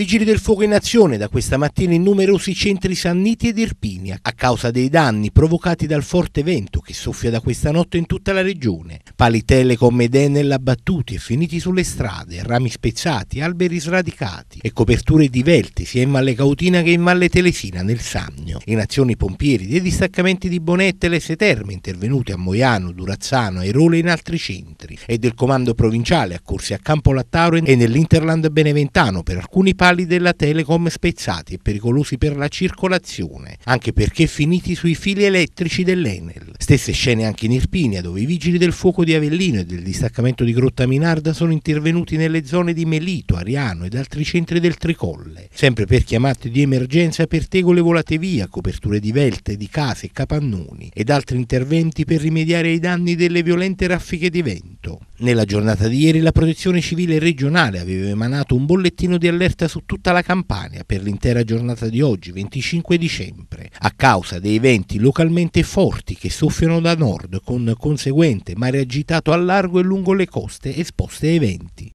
Vigili del fuoco in azione da questa mattina in numerosi centri sanniti ed irpini a causa dei danni provocati dal forte vento che soffia da questa notte in tutta la regione. Pali Telecom ed Enel abbattuti e finiti sulle strade, rami spezzati, alberi sradicati e coperture divelte sia in Valle Cautina che in Valle Telesina nel Sannio. In azione pompieri dei distaccamenti di Bonetta e Lesse Terme intervenuti a Moiano, Durazzano, Erole e in altri centri e del comando provinciale accorsi a Campolattaro e nell'Interland Beneventano per alcuni parti terminali della Telecom spezzati e pericolosi per la circolazione, anche perché finiti sui fili elettrici dell'Enel. Stesse scene anche in Irpinia, dove i vigili del fuoco di Avellino e del distaccamento di Grotta Minarda sono intervenuti nelle zone di Melito, Ariano ed altri centri del Tricolle, sempre per chiamate di emergenza per tegole volate via, coperture di velte, di case, e capannoni ed altri interventi per rimediare ai danni delle violente raffiche di vento evento. Nella giornata di ieri la Protezione Civile regionale aveva emanato un bollettino di allerta su tutta la Campania per l'intera giornata di oggi, 25 dicembre, a causa dei venti localmente forti che soffiano da nord con conseguente mare agitato a largo e lungo le coste esposte ai venti.